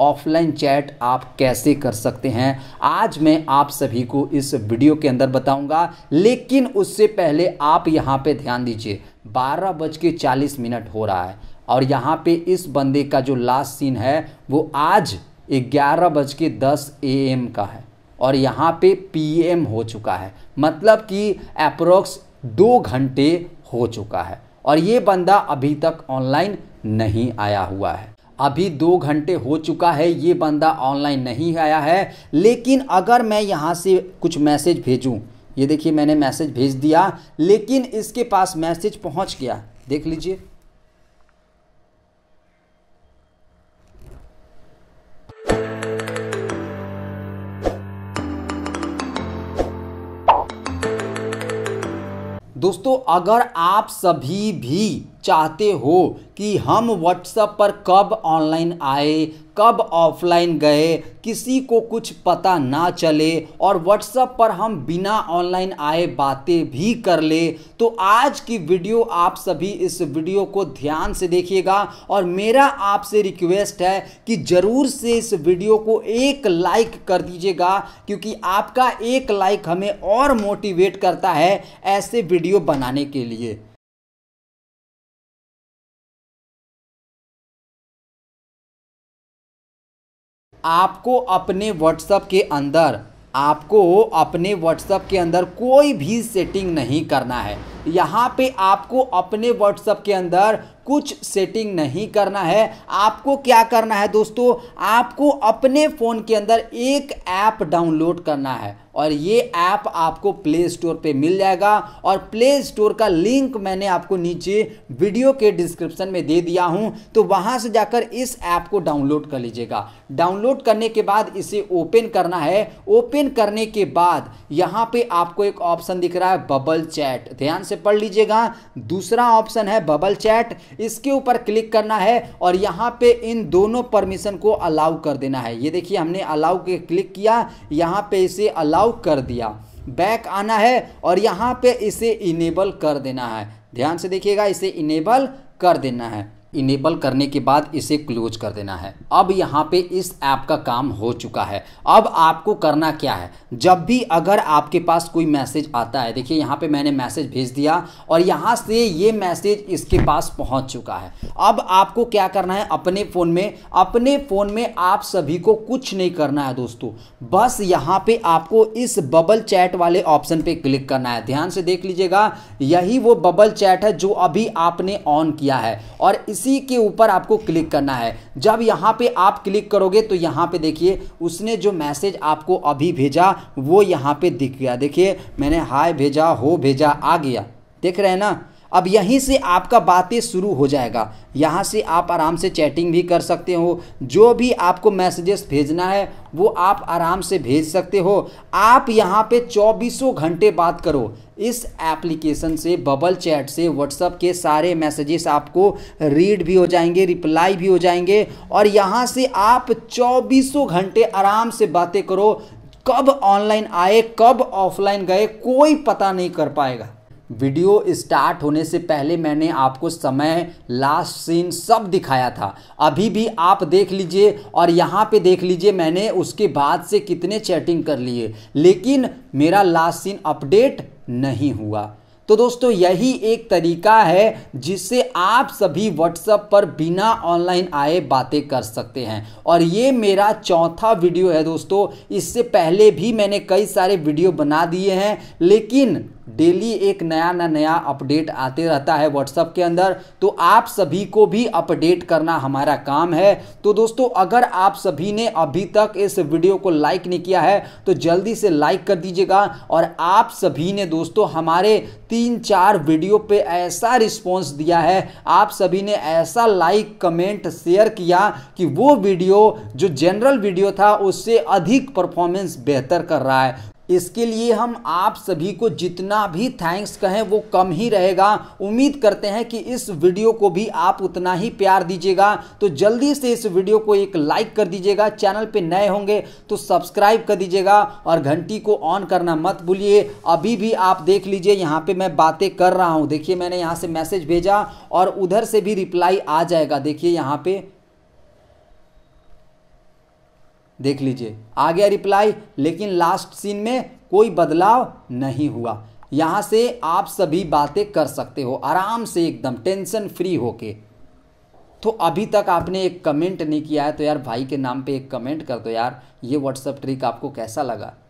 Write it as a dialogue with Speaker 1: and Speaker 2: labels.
Speaker 1: offline chat आप कैसे कर सकते हैं आज मैं आप सभी को इस वीडियो के अंदर बताऊंगा लेकिन उससे पहले आप यहाँ पे ध्यान दीजिए बारह बज के चालीस मिनट हो रहा है और यहाँ पे इस बंदे का जो लास्ट सीन है वो आज ग्यारह बज के दस ए एम का है और यहाँ पे पी एम हो चुका है मतलब कि अप्रोक्स दो घंटे हो चुका है और ये बंदा अभी तक ऑनलाइन नहीं आया हुआ है अभी दो घंटे हो चुका है ये बंदा ऑनलाइन नहीं आया है लेकिन अगर मैं यहाँ से कुछ मैसेज भेजूँ ये देखिए मैंने मैसेज भेज दिया लेकिन इसके पास मैसेज पहुँच गया देख लीजिए दोस्तों अगर आप सभी भी चाहते हो कि हम व्हाट्सएप पर कब ऑनलाइन आए कब ऑफलाइन गए किसी को कुछ पता ना चले और व्हाट्सएप पर हम बिना ऑनलाइन आए बातें भी कर ले तो आज की वीडियो आप सभी इस वीडियो को ध्यान से देखिएगा और मेरा आपसे रिक्वेस्ट है कि ज़रूर से इस वीडियो को एक लाइक कर दीजिएगा क्योंकि आपका एक लाइक हमें और मोटिवेट करता है ऐसे वीडियो बनाने के लिए आपको अपने व्हाट्सअप के अंदर आपको अपने व्हाट्सअप के अंदर कोई भी सेटिंग नहीं करना है यहाँ पे आपको अपने व्हाट्सअप के अंदर कुछ सेटिंग नहीं करना है आपको क्या करना है दोस्तों आपको अपने फ़ोन के अंदर एक ऐप डाउनलोड करना है और ये ऐप आप आपको प्ले स्टोर पे मिल जाएगा और प्ले स्टोर का लिंक मैंने आपको नीचे वीडियो के डिस्क्रिप्शन में दे दिया हूँ तो वहाँ से जाकर इस ऐप को डाउनलोड कर लीजिएगा डाउनलोड करने के बाद इसे ओपन करना है ओपन करने के बाद यहाँ पे आपको एक ऑप्शन दिख रहा है बबल चैट ध्यान से से पढ़ लीजिएगा दूसरा ऑप्शन है बबल चैट इसके ऊपर क्लिक करना है और यहाँ पे इन दोनों परमिशन को अलाउ कर देना है ये देखिए हमने अलाउ के क्लिक किया यहाँ पे इसे अलाउ कर दिया बैक आना है और यहाँ पे इसे इनेबल कर देना है ध्यान से देखिएगा इसे इनेबल कर देना है इनेबल करने के बाद इसे क्लोज कर देना है अब यहाँ पे इस ऐप का काम हो चुका है अब आपको करना क्या है जब भी अगर आपके पास कोई मैसेज आता है देखिए यहाँ पे मैंने मैसेज भेज दिया और यहाँ से ये मैसेज इसके पास पहुँच चुका है अब आपको क्या करना है अपने फ़ोन में अपने फ़ोन में आप सभी को कुछ नहीं करना है दोस्तों बस यहाँ पे आपको इस बबल चैट वाले ऑप्शन पे क्लिक करना है ध्यान से देख लीजिएगा यही वो बबल चैट है जो अभी आपने ऑन किया है और इस इसी के ऊपर आपको क्लिक करना है जब यहाँ पे आप क्लिक करोगे तो यहाँ पे देखिए उसने जो मैसेज आपको अभी भेजा वो यहाँ पे दिख गया देखिए मैंने हाय भेजा हो भेजा आ गया देख रहे हैं ना अब यहीं से आपका बातें शुरू हो जाएगा यहाँ से आप आराम से चैटिंग भी कर सकते हो जो भी आपको मैसेजेस भेजना है वो आप आराम से भेज सकते हो आप यहाँ पे चौबीसों घंटे बात करो इस एप्लीकेशन से बबल चैट से व्हाट्सअप के सारे मैसेजेस आपको रीड भी हो जाएंगे रिप्लाई भी हो जाएंगे और यहाँ से आप चौबीसों घंटे आराम से बातें करो कब ऑनलाइन आए कब ऑफलाइन गए कोई पता नहीं कर पाएगा वीडियो स्टार्ट होने से पहले मैंने आपको समय लास्ट सीन सब दिखाया था अभी भी आप देख लीजिए और यहाँ पे देख लीजिए मैंने उसके बाद से कितने चैटिंग कर लिए लेकिन मेरा लास्ट सीन अपडेट नहीं हुआ तो दोस्तों यही एक तरीका है जिससे आप सभी व्हाट्सएप पर बिना ऑनलाइन आए बातें कर सकते हैं और ये मेरा चौथा वीडियो है दोस्तों इससे पहले भी मैंने कई सारे वीडियो बना दिए हैं लेकिन डेली एक नया ना नया अपडेट आते रहता है व्हाट्सअप के अंदर तो आप सभी को भी अपडेट करना हमारा काम है तो दोस्तों अगर आप सभी ने अभी तक इस वीडियो को लाइक नहीं किया है तो जल्दी से लाइक कर दीजिएगा और आप सभी ने दोस्तों हमारे तीन चार वीडियो पे ऐसा रिस्पॉन्स दिया है आप सभी ने ऐसा लाइक कमेंट शेयर किया कि वो वीडियो जो जनरल वीडियो था उससे अधिक परफॉर्मेंस बेहतर कर रहा है इसके लिए हम आप सभी को जितना भी थैंक्स कहें वो कम ही रहेगा उम्मीद करते हैं कि इस वीडियो को भी आप उतना ही प्यार दीजिएगा तो जल्दी से इस वीडियो को एक लाइक कर दीजिएगा चैनल पे नए होंगे तो सब्सक्राइब कर दीजिएगा और घंटी को ऑन करना मत भूलिए अभी भी आप देख लीजिए यहाँ पर मैं बातें कर रहा हूँ देखिए मैंने यहाँ से मैसेज भेजा और उधर से भी रिप्लाई आ जाएगा देखिए यहाँ पर देख लीजिए आ गया रिप्लाई लेकिन लास्ट सीन में कोई बदलाव नहीं हुआ यहाँ से आप सभी बातें कर सकते हो आराम से एकदम टेंशन फ्री होके तो अभी तक आपने एक कमेंट नहीं किया है तो यार भाई के नाम पे एक कमेंट कर दो यार ये व्हाट्सअप ट्रिक आपको कैसा लगा